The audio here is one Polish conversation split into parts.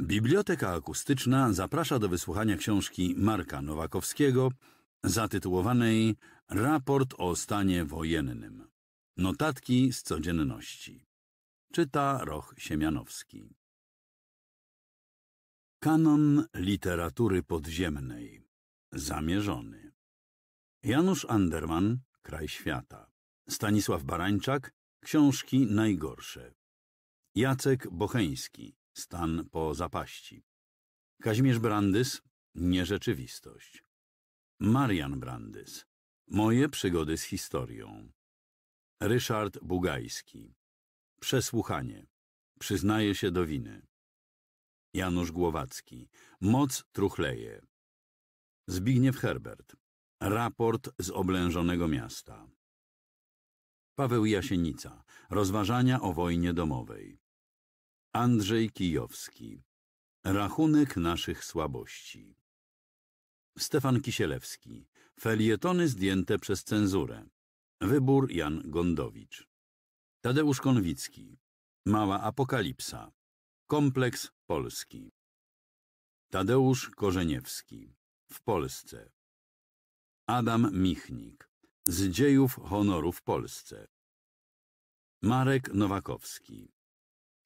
Biblioteka Akustyczna zaprasza do wysłuchania książki Marka Nowakowskiego zatytułowanej Raport o stanie wojennym. Notatki z codzienności. Czyta Roch Siemianowski. Kanon literatury podziemnej. Zamierzony. Janusz Anderman, Kraj świata. Stanisław Barańczak, Książki najgorsze. Jacek Bocheński, Stan po zapaści. Kazimierz Brandys Nierzeczywistość. Marian Brandys Moje przygody z historią. Ryszard Bugajski Przesłuchanie. Przyznaje się do winy. Janusz Głowacki Moc truchleje. Zbigniew Herbert Raport z oblężonego miasta. Paweł Jasienica. Rozważania o wojnie domowej. Andrzej Kijowski Rachunek naszych słabości Stefan Kisielewski Felietony zdjęte przez cenzurę Wybór Jan Gondowicz Tadeusz Konwicki Mała apokalipsa Kompleks Polski Tadeusz Korzeniewski W Polsce Adam Michnik Z dziejów honoru w Polsce Marek Nowakowski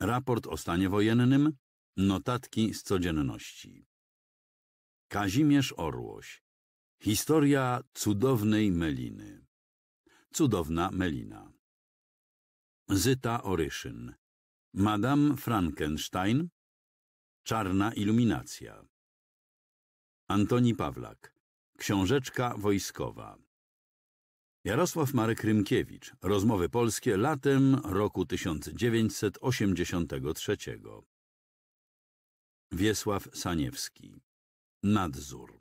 Raport o stanie wojennym, notatki z codzienności. Kazimierz Orłoś. Historia cudownej Meliny. Cudowna Melina. Zyta Oryszyn. Madame Frankenstein. Czarna iluminacja. Antoni Pawlak. Książeczka wojskowa. Jarosław Marek Rymkiewicz. Rozmowy polskie latem roku 1983. Wiesław Saniewski. Nadzór.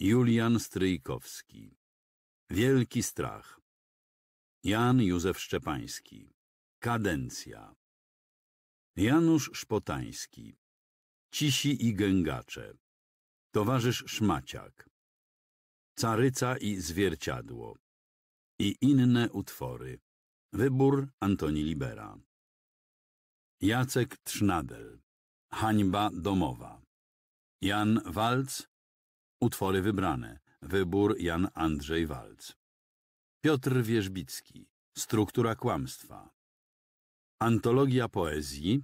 Julian Stryjkowski. Wielki strach. Jan Józef Szczepański. Kadencja. Janusz Szpotański. Cisi i gęgacze. Towarzysz Szmaciak. Caryca i zwierciadło i inne utwory. Wybór Antoni Libera. Jacek Trznadel. Hańba domowa. Jan Walc. Utwory wybrane. Wybór Jan Andrzej Walc. Piotr Wierzbicki. Struktura kłamstwa. Antologia poezji.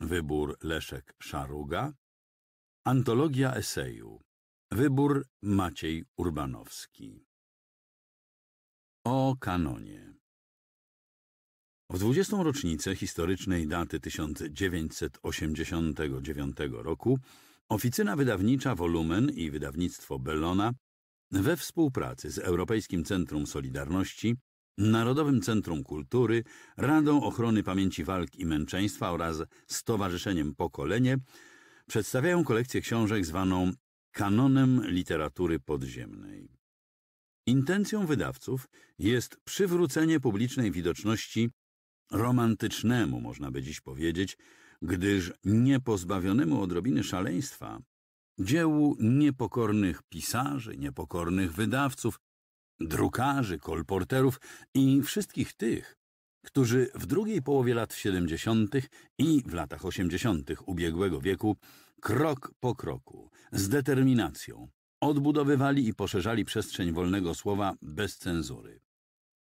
Wybór Leszek Szaruga. Antologia eseju. Wybór Maciej Urbanowski. O kanonie W 20. rocznicę historycznej daty 1989 roku oficyna wydawnicza Volumen i wydawnictwo Bellona we współpracy z Europejskim Centrum Solidarności, Narodowym Centrum Kultury, Radą Ochrony Pamięci Walk i Męczeństwa oraz Stowarzyszeniem Pokolenie przedstawiają kolekcję książek zwaną Kanonem Literatury Podziemnej. Intencją wydawców jest przywrócenie publicznej widoczności romantycznemu, można by dziś powiedzieć, gdyż niepozbawionemu odrobiny szaleństwa, dziełu niepokornych pisarzy, niepokornych wydawców, drukarzy, kolporterów i wszystkich tych, którzy w drugiej połowie lat 70. i w latach 80. ubiegłego wieku krok po kroku, z determinacją, Odbudowywali i poszerzali przestrzeń wolnego słowa bez cenzury.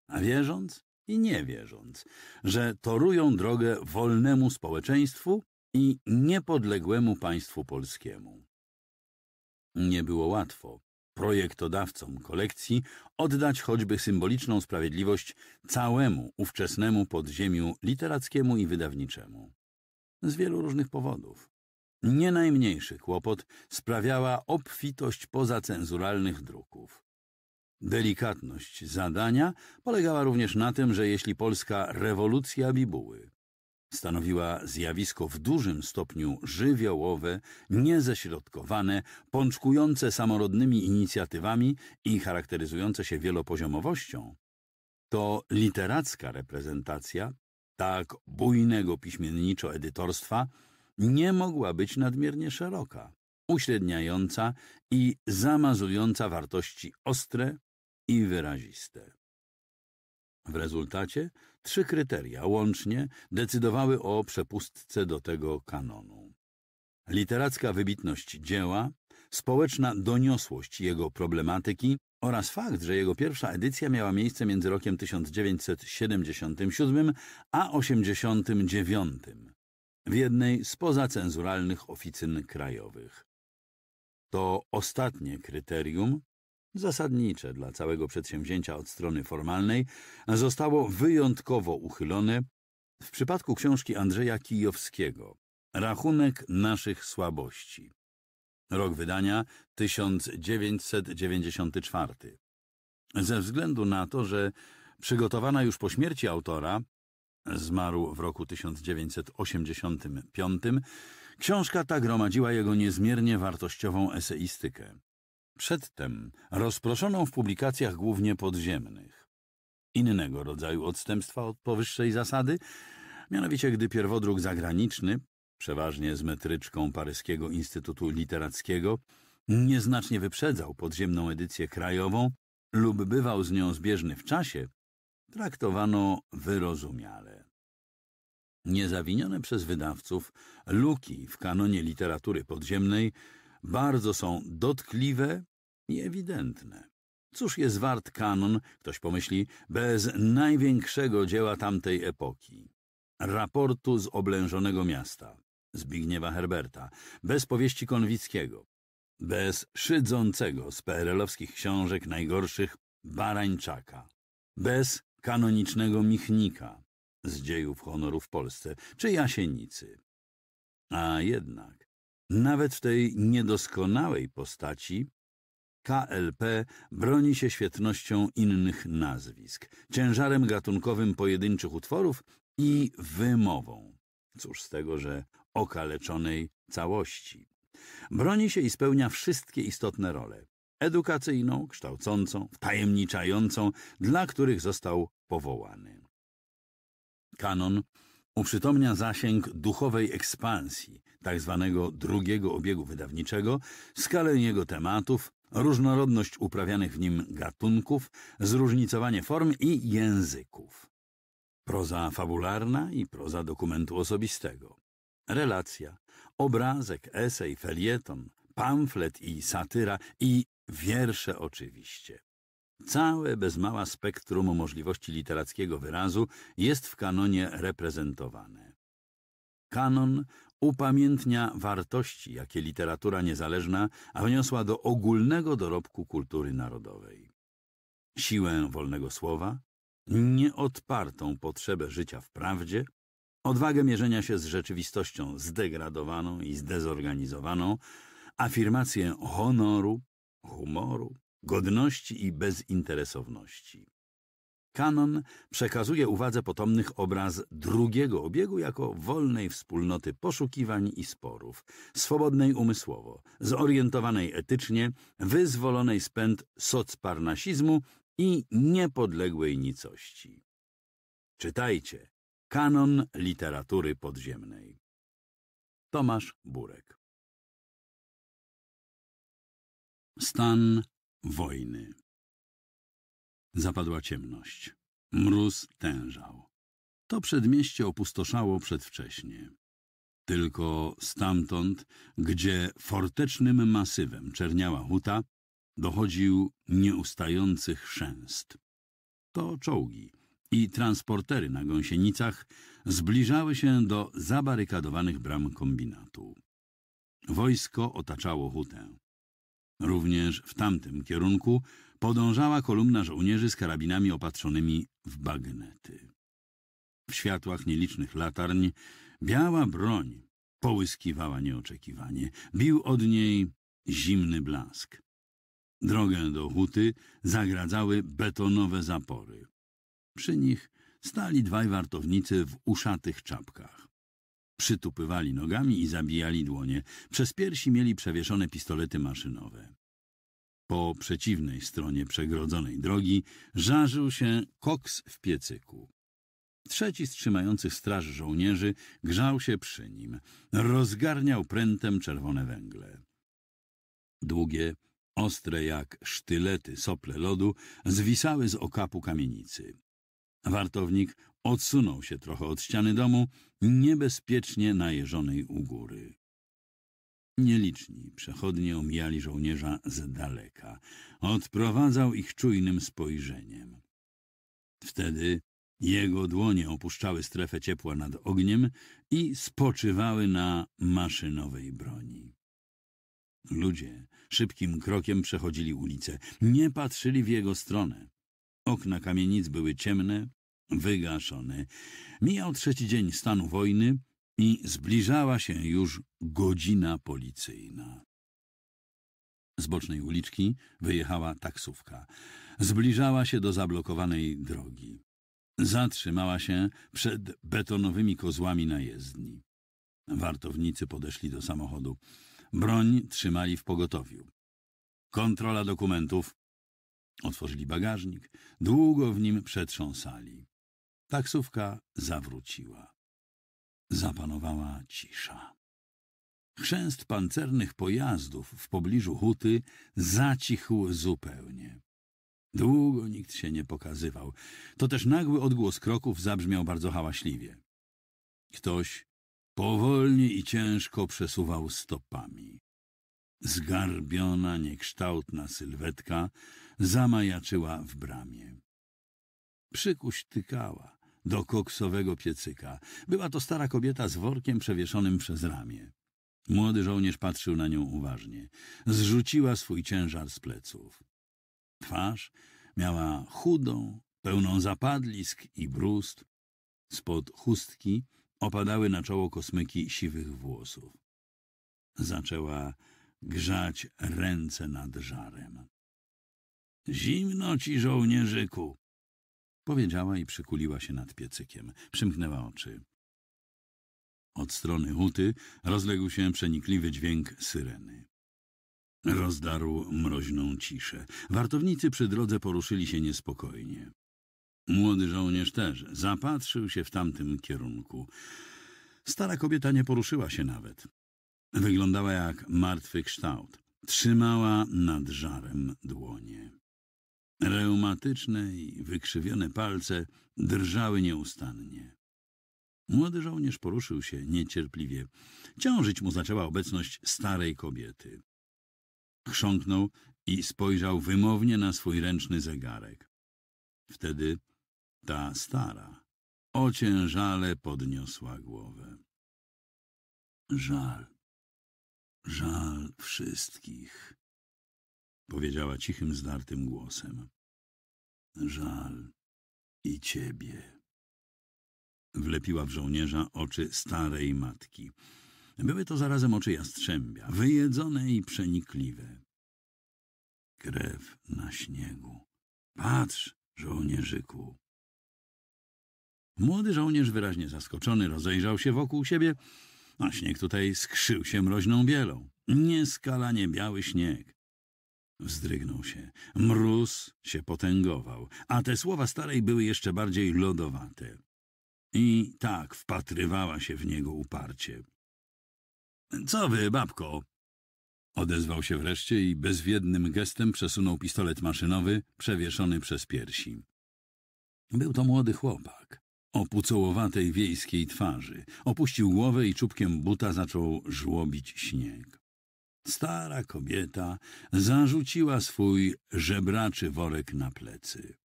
A wierząc i nie wierząc, że torują drogę wolnemu społeczeństwu i niepodległemu państwu polskiemu. Nie było łatwo projektodawcom kolekcji oddać choćby symboliczną sprawiedliwość całemu ówczesnemu podziemiu literackiemu i wydawniczemu. Z wielu różnych powodów. Nie najmniejszy kłopot sprawiała obfitość pozacenzuralnych druków. Delikatność zadania polegała również na tym, że jeśli polska rewolucja bibuły stanowiła zjawisko w dużym stopniu żywiołowe, nieześrodkowane, pączkujące samorodnymi inicjatywami i charakteryzujące się wielopoziomowością, to literacka reprezentacja tak bujnego piśmienniczo-edytorstwa nie mogła być nadmiernie szeroka, uśredniająca i zamazująca wartości ostre i wyraziste. W rezultacie trzy kryteria łącznie decydowały o przepustce do tego kanonu. Literacka wybitność dzieła, społeczna doniosłość jego problematyki oraz fakt, że jego pierwsza edycja miała miejsce między rokiem 1977 a 1989 w jednej z pozacenzuralnych oficyn krajowych. To ostatnie kryterium, zasadnicze dla całego przedsięwzięcia od strony formalnej, zostało wyjątkowo uchylone w przypadku książki Andrzeja Kijowskiego Rachunek naszych słabości. Rok wydania 1994. Ze względu na to, że przygotowana już po śmierci autora Zmarł w roku 1985. Książka ta gromadziła jego niezmiernie wartościową eseistykę. Przedtem rozproszoną w publikacjach głównie podziemnych. Innego rodzaju odstępstwa od powyższej zasady, mianowicie gdy pierwodruk zagraniczny, przeważnie z metryczką Paryskiego Instytutu Literackiego, nieznacznie wyprzedzał podziemną edycję krajową lub bywał z nią zbieżny w czasie, traktowano wyrozumiale. Niezawinione przez wydawców luki w kanonie literatury podziemnej bardzo są dotkliwe i ewidentne. Cóż jest wart kanon, ktoś pomyśli, bez największego dzieła tamtej epoki? Raportu z oblężonego miasta Zbigniewa Herberta, bez powieści Konwickiego, bez szydzącego z PRL-owskich książek najgorszych Barańczaka, bez kanonicznego Michnika z dziejów honoru w Polsce, czy Jasienicy. A jednak, nawet w tej niedoskonałej postaci KLP broni się świetnością innych nazwisk, ciężarem gatunkowym pojedynczych utworów i wymową. Cóż z tego, że okaleczonej całości. Broni się i spełnia wszystkie istotne role edukacyjną, kształcącą, wtajemniczającą, dla których został powołany. Kanon uprzytomnia zasięg duchowej ekspansji, tak zwanego drugiego obiegu wydawniczego, skalę jego tematów, różnorodność uprawianych w nim gatunków, zróżnicowanie form i języków. Proza fabularna i proza dokumentu osobistego. Relacja, obrazek, esej, felieton, pamflet i satyra i Wiersze oczywiście. Całe bez mała spektrum możliwości literackiego wyrazu jest w kanonie reprezentowane. Kanon upamiętnia wartości, jakie literatura niezależna wniosła do ogólnego dorobku kultury narodowej. Siłę wolnego słowa, nieodpartą potrzebę życia w prawdzie, odwagę mierzenia się z rzeczywistością zdegradowaną i zdezorganizowaną, afirmację honoru, humoru, godności i bezinteresowności. Kanon przekazuje uwadze potomnych obraz drugiego obiegu jako wolnej wspólnoty poszukiwań i sporów, swobodnej umysłowo, zorientowanej etycznie, wyzwolonej spęd socparnasizmu i niepodległej nicości. Czytajcie Kanon Literatury Podziemnej Tomasz Burek Stan wojny. Zapadła ciemność. Mróz tężał. To przedmieście opustoszało przedwcześnie. Tylko stamtąd, gdzie fortecznym masywem czerniała huta, dochodził nieustający chrzęst. To czołgi i transportery na gąsienicach zbliżały się do zabarykadowanych bram kombinatu. Wojsko otaczało hutę. Również w tamtym kierunku podążała kolumna żołnierzy z karabinami opatrzonymi w bagnety. W światłach nielicznych latarń biała broń połyskiwała nieoczekiwanie. Bił od niej zimny blask. Drogę do huty zagradzały betonowe zapory. Przy nich stali dwaj wartownicy w uszatych czapkach. Przytupywali nogami i zabijali dłonie. Przez piersi mieli przewieszone pistolety maszynowe. Po przeciwnej stronie przegrodzonej drogi żarzył się koks w piecyku. Trzeci z trzymających straż żołnierzy grzał się przy nim. Rozgarniał prętem czerwone węgle. Długie, ostre jak sztylety sople lodu, zwisały z okapu kamienicy. Wartownik Odsunął się trochę od ściany domu, niebezpiecznie najeżonej u góry. Nieliczni przechodnie omijali żołnierza z daleka. Odprowadzał ich czujnym spojrzeniem. Wtedy jego dłonie opuszczały strefę ciepła nad ogniem i spoczywały na maszynowej broni. Ludzie szybkim krokiem przechodzili ulicę. Nie patrzyli w jego stronę. Okna kamienic były ciemne, wygaszone. Mijał trzeci dzień stanu wojny i zbliżała się już godzina policyjna. Z bocznej uliczki wyjechała taksówka. Zbliżała się do zablokowanej drogi. Zatrzymała się przed betonowymi kozłami na jezdni. Wartownicy podeszli do samochodu. Broń trzymali w pogotowiu. Kontrola dokumentów. Otworzyli bagażnik. Długo w nim przetrząsali. Taksówka zawróciła. Zapanowała cisza. Chrzęst pancernych pojazdów w pobliżu huty zacichł zupełnie. Długo nikt się nie pokazywał. To też nagły odgłos kroków zabrzmiał bardzo hałaśliwie. Ktoś powolnie i ciężko przesuwał stopami. Zgarbiona, niekształtna sylwetka zamajaczyła w bramie. Przykuś tykała, do koksowego piecyka. Była to stara kobieta z workiem przewieszonym przez ramię. Młody żołnierz patrzył na nią uważnie. Zrzuciła swój ciężar z pleców. Twarz miała chudą, pełną zapadlisk i brust. Spod chustki opadały na czoło kosmyki siwych włosów. Zaczęła grzać ręce nad żarem. — Zimno ci, żołnierzyku! Powiedziała i przykuliła się nad piecykiem. Przymknęła oczy. Od strony huty rozległ się przenikliwy dźwięk syreny. Rozdarł mroźną ciszę. Wartownicy przy drodze poruszyli się niespokojnie. Młody żołnierz też zapatrzył się w tamtym kierunku. Stara kobieta nie poruszyła się nawet. Wyglądała jak martwy kształt. Trzymała nad żarem dłonie. Reumatyczne i wykrzywione palce drżały nieustannie. Młody żołnierz poruszył się niecierpliwie. Ciążyć mu zaczęła obecność starej kobiety. Chrząknął i spojrzał wymownie na swój ręczny zegarek. Wtedy ta stara ociężale podniosła głowę. Żal, żal wszystkich, powiedziała cichym, zdartym głosem żal i ciebie. Wlepiła w żołnierza oczy starej matki. Były to zarazem oczy jastrzębia, wyjedzone i przenikliwe. Krew na śniegu. Patrz, żołnierzyku. Młody żołnierz, wyraźnie zaskoczony, rozejrzał się wokół siebie, a śnieg tutaj skrzył się mroźną bielą. Nieskalanie biały śnieg. Wzdrygnął się. Mróz się potęgował, a te słowa starej były jeszcze bardziej lodowate. I tak wpatrywała się w niego uparcie. Co wy, babko? Odezwał się wreszcie i bezwiednym gestem przesunął pistolet maszynowy, przewieszony przez piersi. Był to młody chłopak, o pucołowatej wiejskiej twarzy. Opuścił głowę i czubkiem buta zaczął żłobić śnieg. Stara kobieta zarzuciła swój żebraczy worek na plecy.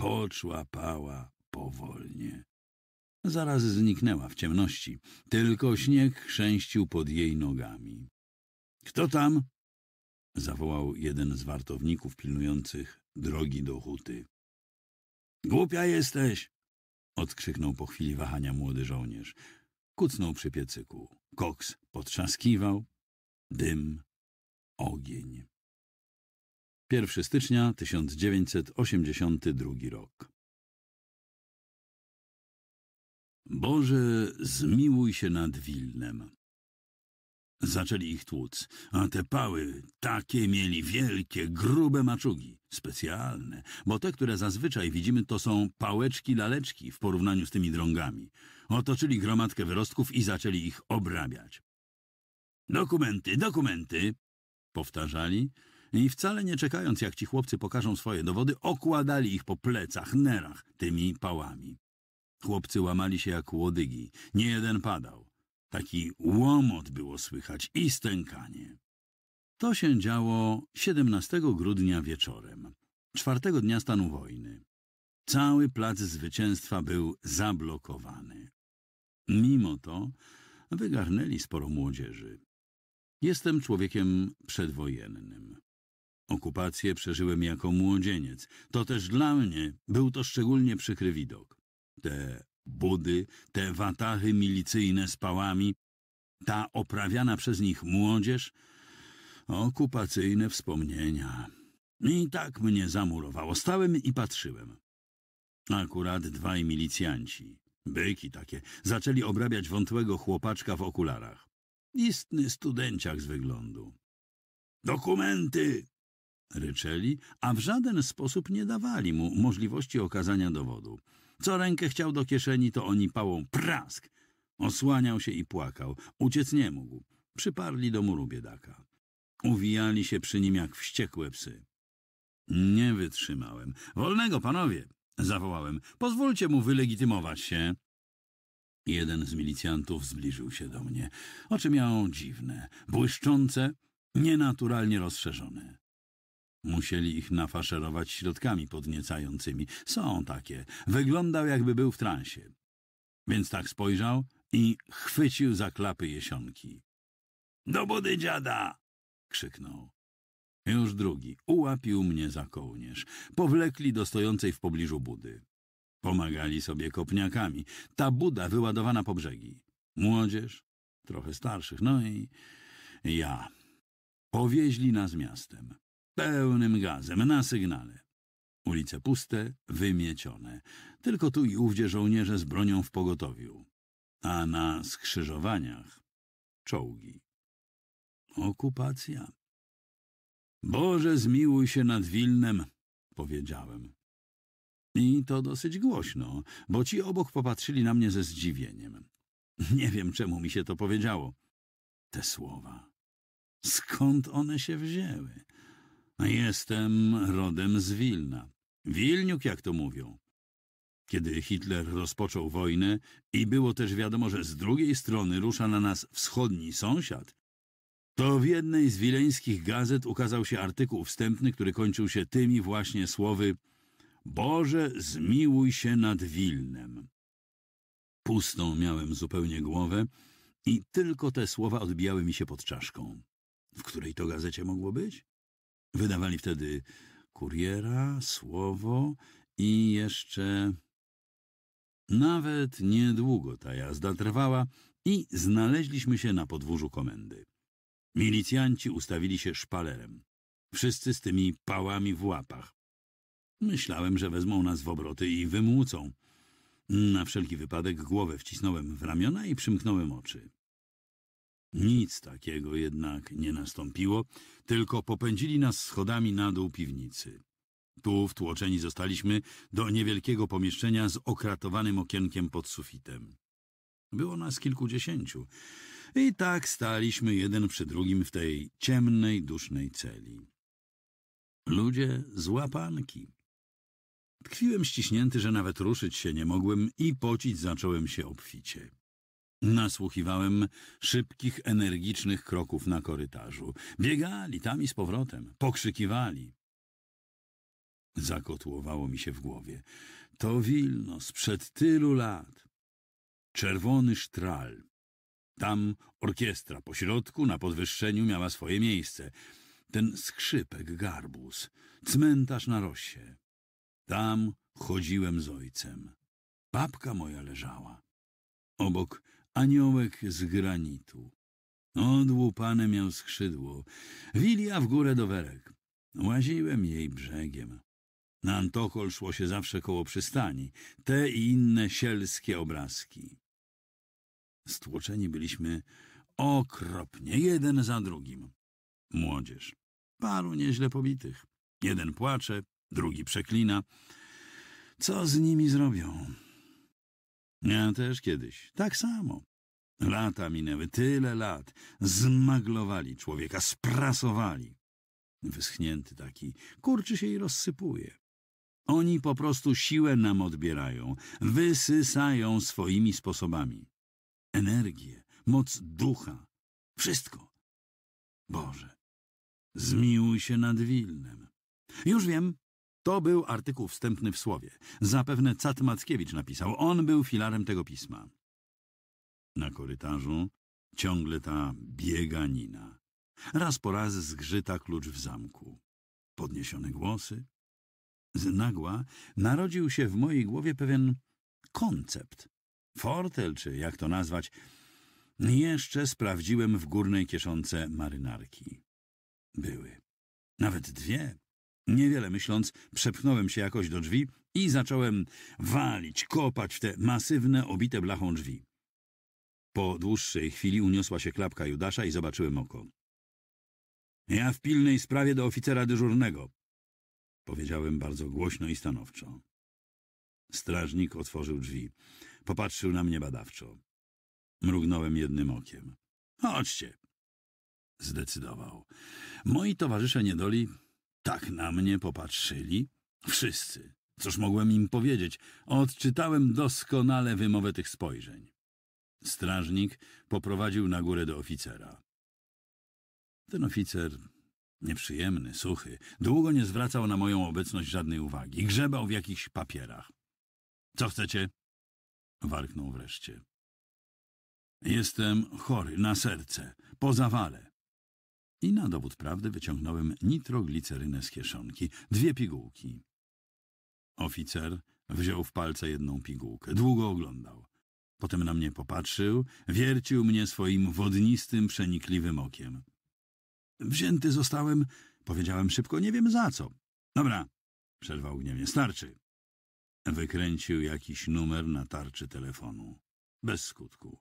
Poczła pała powolnie. Zaraz zniknęła w ciemności. Tylko śnieg chrzęścił pod jej nogami. — Kto tam? — zawołał jeden z wartowników pilnujących drogi do huty. — Głupia jesteś! — odkrzyknął po chwili wahania młody żołnierz. Kucnął przy piecyku. Koks potrzaskiwał, dym, ogień. 1 stycznia 1982 rok. Boże, zmiłuj się nad Wilnem. Zaczęli ich tłuc, a te pały takie mieli wielkie, grube maczugi, specjalne, bo te, które zazwyczaj widzimy, to są pałeczki-laleczki w porównaniu z tymi drągami. Otoczyli gromadkę wyrostków i zaczęli ich obrabiać. Dokumenty, dokumenty! Powtarzali i wcale nie czekając, jak ci chłopcy pokażą swoje dowody, okładali ich po plecach, nerach, tymi pałami. Chłopcy łamali się jak łodygi. Nie jeden padał. Taki łomot było słychać i stękanie. To się działo 17 grudnia wieczorem, czwartego dnia stanu wojny. Cały plac zwycięstwa był zablokowany. Mimo to wygarnęli sporo młodzieży. Jestem człowiekiem przedwojennym. Okupację przeżyłem jako młodzieniec. To też dla mnie był to szczególnie przykry widok. Te budy, te watachy milicyjne z pałami, ta oprawiana przez nich młodzież, okupacyjne wspomnienia. I tak mnie zamurowało. Stałem i patrzyłem. Akurat dwaj milicjanci, byki takie, zaczęli obrabiać wątłego chłopaczka w okularach. Istny studenciak z wyglądu. Dokumenty! ryczeli, a w żaden sposób nie dawali mu możliwości okazania dowodu. Co rękę chciał do kieszeni, to oni pałą prask. Osłaniał się i płakał. Uciec nie mógł. Przyparli do muru biedaka. Uwijali się przy nim jak wściekłe psy. Nie wytrzymałem. Wolnego, panowie! zawołałem. Pozwólcie mu wylegitymować się. Jeden z milicjantów zbliżył się do mnie. Oczy miał dziwne, błyszczące, nienaturalnie rozszerzone. Musieli ich nafaszerować środkami podniecającymi. Są takie. Wyglądał, jakby był w transie. Więc tak spojrzał i chwycił za klapy jesionki. — Do budy dziada! — krzyknął. Już drugi ułapił mnie za kołnierz. Powlekli do stojącej w pobliżu budy. Pomagali sobie kopniakami. Ta buda wyładowana po brzegi. Młodzież, trochę starszych, no i ja. Powieźli nas miastem. Pełnym gazem, na sygnale. Ulice puste, wymiecione. Tylko tu i ówdzie żołnierze z bronią w pogotowiu. A na skrzyżowaniach czołgi. Okupacja. Boże, zmiłuj się nad Wilnem, powiedziałem. I to dosyć głośno, bo ci obok popatrzyli na mnie ze zdziwieniem. Nie wiem, czemu mi się to powiedziało. Te słowa. Skąd one się wzięły? Jestem rodem z Wilna. Wilniuk, jak to mówią. Kiedy Hitler rozpoczął wojnę i było też wiadomo, że z drugiej strony rusza na nas wschodni sąsiad, to w jednej z wileńskich gazet ukazał się artykuł wstępny, który kończył się tymi właśnie słowy – Boże, zmiłuj się nad Wilnem. Pustą miałem zupełnie głowę i tylko te słowa odbijały mi się pod czaszką. W której to gazecie mogło być? Wydawali wtedy kuriera, słowo i jeszcze... Nawet niedługo ta jazda trwała i znaleźliśmy się na podwórzu komendy. Milicjanci ustawili się szpalerem. Wszyscy z tymi pałami w łapach. Myślałem, że wezmą nas w obroty i wymłócą. Na wszelki wypadek głowę wcisnąłem w ramiona i przymknąłem oczy. Nic takiego jednak nie nastąpiło, tylko popędzili nas schodami na dół piwnicy. Tu wtłoczeni zostaliśmy do niewielkiego pomieszczenia z okratowanym okienkiem pod sufitem. Było nas kilkudziesięciu i tak staliśmy jeden przy drugim w tej ciemnej, dusznej celi. Ludzie z łapanki. Tkwiłem ściśnięty, że nawet ruszyć się nie mogłem i pocić zacząłem się obficie. Nasłuchiwałem szybkich, energicznych kroków na korytarzu. Biegali tam i z powrotem, pokrzykiwali. Zakotłowało mi się w głowie. To Wilno sprzed tylu lat. Czerwony sztral. Tam orkiestra po środku na podwyższeniu miała swoje miejsce. Ten skrzypek garbus, cmentarz na rosie, tam chodziłem z ojcem. Babka moja leżała. Obok aniołek z granitu. Odłupane miał skrzydło. Wilia w górę do werek. Łaziłem jej brzegiem. Na antokol szło się zawsze koło przystani. Te i inne sielskie obrazki. Stłoczeni byliśmy okropnie, jeden za drugim. Młodzież. Paru nieźle pobitych. Jeden płacze, drugi przeklina. Co z nimi zrobią? Ja też kiedyś. Tak samo. Lata minęły, tyle lat. Zmaglowali człowieka, sprasowali. Wyschnięty taki, kurczy się i rozsypuje. Oni po prostu siłę nam odbierają, wysysają swoimi sposobami. Energię, moc ducha, wszystko. Boże, zmiłuj się nad Wilnem. Już wiem, to był artykuł wstępny w Słowie. Zapewne Cat Mackiewicz napisał. On był filarem tego pisma. Na korytarzu ciągle ta bieganina. Raz po raz zgrzyta klucz w zamku. Podniesione głosy. Z nagła narodził się w mojej głowie pewien koncept. Fortel, czy jak to nazwać. Jeszcze sprawdziłem w górnej kieszonce marynarki. Były. Nawet dwie Niewiele myśląc, przepchnąłem się jakoś do drzwi i zacząłem walić, kopać w te masywne, obite blachą drzwi. Po dłuższej chwili uniosła się klapka Judasza i zobaczyłem oko. Ja w pilnej sprawie do oficera dyżurnego, powiedziałem bardzo głośno i stanowczo. Strażnik otworzył drzwi. Popatrzył na mnie badawczo. Mrugnąłem jednym okiem. Chodźcie. Zdecydował. Moi towarzysze niedoli tak na mnie popatrzyli? Wszyscy. Cóż mogłem im powiedzieć? Odczytałem doskonale wymowę tych spojrzeń. Strażnik poprowadził na górę do oficera. Ten oficer, nieprzyjemny, suchy, długo nie zwracał na moją obecność żadnej uwagi. Grzebał w jakichś papierach. Co chcecie? Warknął wreszcie. Jestem chory na serce, po zawale. I na dowód prawdy wyciągnąłem nitroglicerynę z kieszonki, dwie pigułki. Oficer wziął w palce jedną pigułkę, długo oglądał. Potem na mnie popatrzył, wiercił mnie swoim wodnistym, przenikliwym okiem. Wzięty zostałem, powiedziałem szybko, nie wiem za co. Dobra, przerwał gniewnie, starczy. Wykręcił jakiś numer na tarczy telefonu. Bez skutku.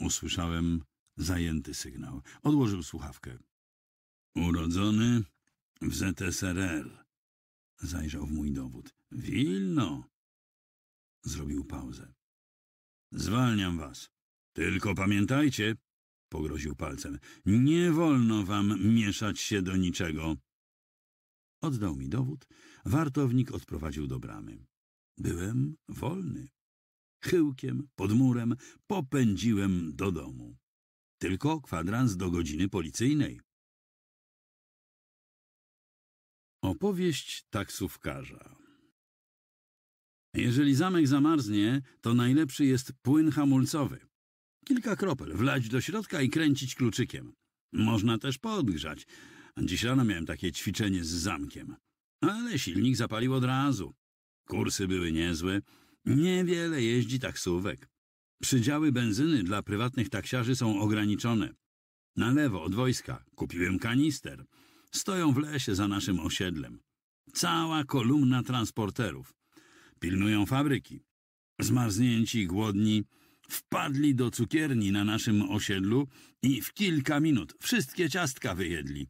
Usłyszałem zajęty sygnał. Odłożył słuchawkę. Urodzony w ZSRR. Zajrzał w mój dowód. Wilno. Zrobił pauzę. Zwalniam was. Tylko pamiętajcie, pogroził palcem, nie wolno wam mieszać się do niczego. Oddał mi dowód, wartownik odprowadził do bramy. Byłem wolny. Chyłkiem, pod murem popędziłem do domu. Tylko kwadrans do godziny policyjnej. Opowieść taksówkarza Jeżeli zamek zamarznie, to najlepszy jest płyn hamulcowy. Kilka kropel wlać do środka i kręcić kluczykiem. Można też podgrzać. Dziś rano miałem takie ćwiczenie z zamkiem. Ale silnik zapalił od razu. Kursy były niezłe. Niewiele jeździ taksówek. Przydziały benzyny dla prywatnych taksiarzy są ograniczone. Na lewo od wojska kupiłem kanister. Stoją w lesie za naszym osiedlem. Cała kolumna transporterów. Pilnują fabryki. Zmarznięci, głodni, wpadli do cukierni na naszym osiedlu i w kilka minut wszystkie ciastka wyjedli.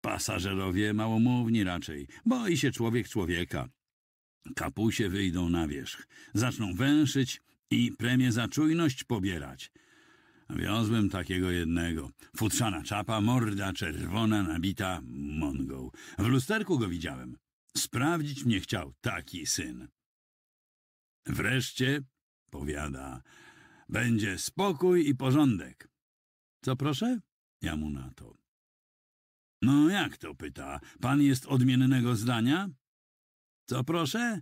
Pasażerowie małomówni raczej. Boi się człowiek człowieka. Kapusie wyjdą na wierzch. Zaczną węszyć i premię za czujność pobierać. Wiozłem takiego jednego. Futrzana czapa, morda czerwona, nabita mongą. W lusterku go widziałem. Sprawdzić mnie chciał taki syn. Wreszcie, powiada, będzie spokój i porządek. Co proszę? Ja mu na to. No jak to pyta? Pan jest odmiennego zdania? Co proszę?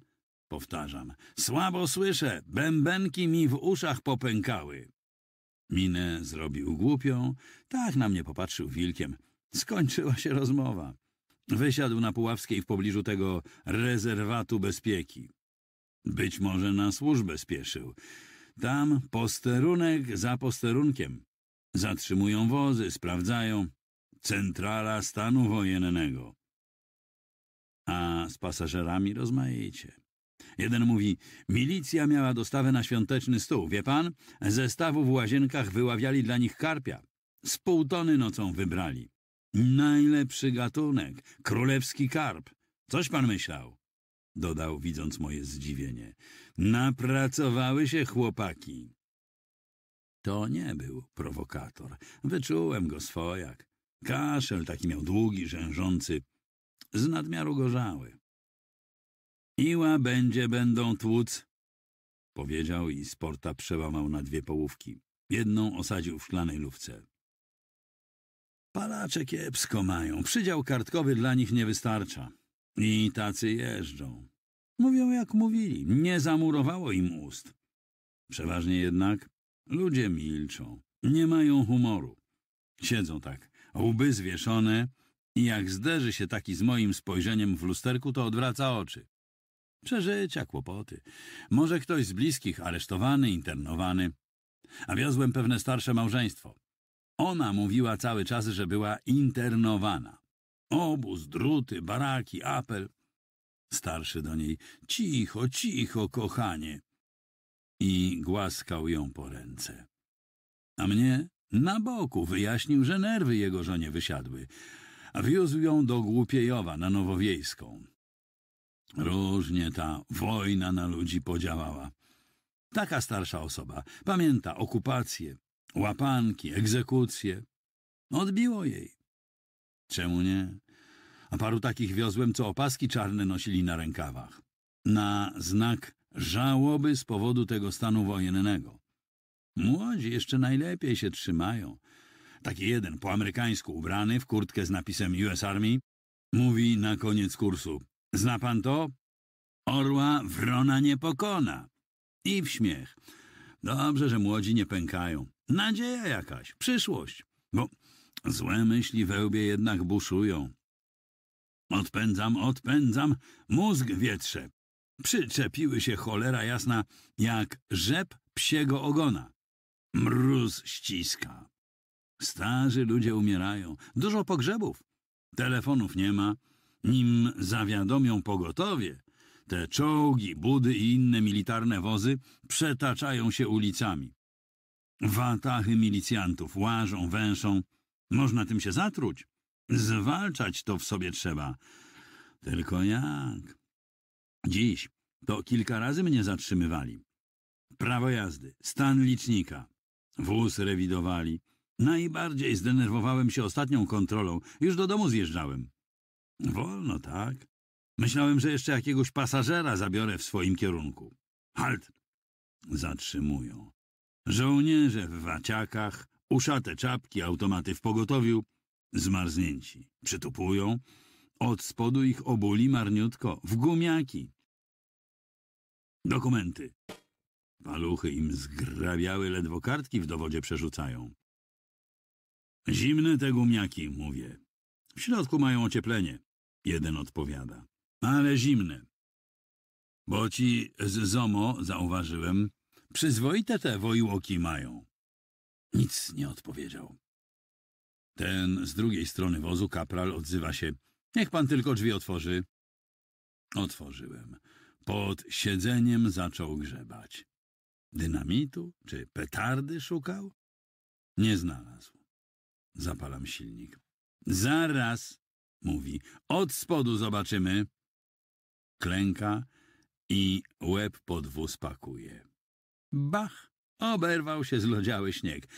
Powtarzam. Słabo słyszę, bębenki mi w uszach popękały. Minę zrobił głupią, tak na mnie popatrzył wilkiem. Skończyła się rozmowa. Wysiadł na Puławskiej w pobliżu tego rezerwatu bezpieki. Być może na służbę spieszył. Tam posterunek za posterunkiem. Zatrzymują wozy, sprawdzają. Centrala stanu wojennego. A z pasażerami rozmaicie. Jeden mówi, milicja miała dostawę na świąteczny stół, wie pan? Ze stawu w łazienkach wyławiali dla nich karpia. Z pół tony nocą wybrali. Najlepszy gatunek, królewski karp. Coś pan myślał? Dodał, widząc moje zdziwienie. Napracowały się chłopaki. To nie był prowokator. Wyczułem go swojak. Kaszel taki miał długi, rzężący, z nadmiaru gorzały. I będzie będą tłuc, powiedział i sporta przełamał na dwie połówki. Jedną osadził w szklanej lufce. Palacze kiepsko mają, przydział kartkowy dla nich nie wystarcza. I tacy jeżdżą. Mówią jak mówili, nie zamurowało im ust. Przeważnie jednak ludzie milczą, nie mają humoru. Siedzą tak, łby zwieszone i jak zderzy się taki z moim spojrzeniem w lusterku, to odwraca oczy. Przeżycia, kłopoty. Może ktoś z bliskich aresztowany, internowany. A wiozłem pewne starsze małżeństwo. Ona mówiła cały czas, że była internowana. Obóz, druty, baraki, apel. Starszy do niej, cicho, cicho, kochanie. I głaskał ją po ręce. A mnie na boku wyjaśnił, że nerwy jego żonie wysiadły. A wiózł ją do Głupiejowa na Nowowiejską. Różnie ta wojna na ludzi podziałała. Taka starsza osoba pamięta okupacje, łapanki, egzekucje. Odbiło jej. Czemu nie? A paru takich wiozłem, co opaski czarne nosili na rękawach. Na znak żałoby z powodu tego stanu wojennego. Młodzi jeszcze najlepiej się trzymają. Taki jeden po amerykańsku ubrany w kurtkę z napisem US Army mówi na koniec kursu Zna pan to? Orła wrona nie pokona. I w śmiech. Dobrze, że młodzi nie pękają. Nadzieja jakaś, przyszłość. Bo złe myśli we łbie jednak buszują. Odpędzam, odpędzam, mózg wietrze. Przyczepiły się cholera jasna, jak rzep psiego ogona. Mróz ściska. Starzy ludzie umierają. Dużo pogrzebów. Telefonów nie ma. Nim zawiadomią pogotowie, te czołgi, budy i inne militarne wozy przetaczają się ulicami. Watachy milicjantów łażą, węszą. Można tym się zatruć. Zwalczać to w sobie trzeba. Tylko jak? Dziś to kilka razy mnie zatrzymywali. Prawo jazdy, stan licznika. Wóz rewidowali. Najbardziej zdenerwowałem się ostatnią kontrolą. Już do domu zjeżdżałem. Wolno, tak. Myślałem, że jeszcze jakiegoś pasażera zabiorę w swoim kierunku. Halt! Zatrzymują. Żołnierze w waciakach, uszate czapki, automaty w pogotowiu, zmarznięci. Przytupują. Od spodu ich obuli marniutko, w gumiaki. Dokumenty. Paluchy im zgrabiały, ledwo kartki w dowodzie przerzucają. Zimne te gumiaki, mówię. W środku mają ocieplenie. Jeden odpowiada. Ale zimne. Bo ci z ZOMO, zauważyłem, przyzwoite te wojłoki mają. Nic nie odpowiedział. Ten z drugiej strony wozu kapral odzywa się. Niech pan tylko drzwi otworzy. Otworzyłem. Pod siedzeniem zaczął grzebać. Dynamitu czy petardy szukał? Nie znalazł. Zapalam silnik. Zaraz! mówi. Od spodu zobaczymy. Klęka i łeb pod wóz pakuje. Bach! Oberwał się zlodziały śnieg.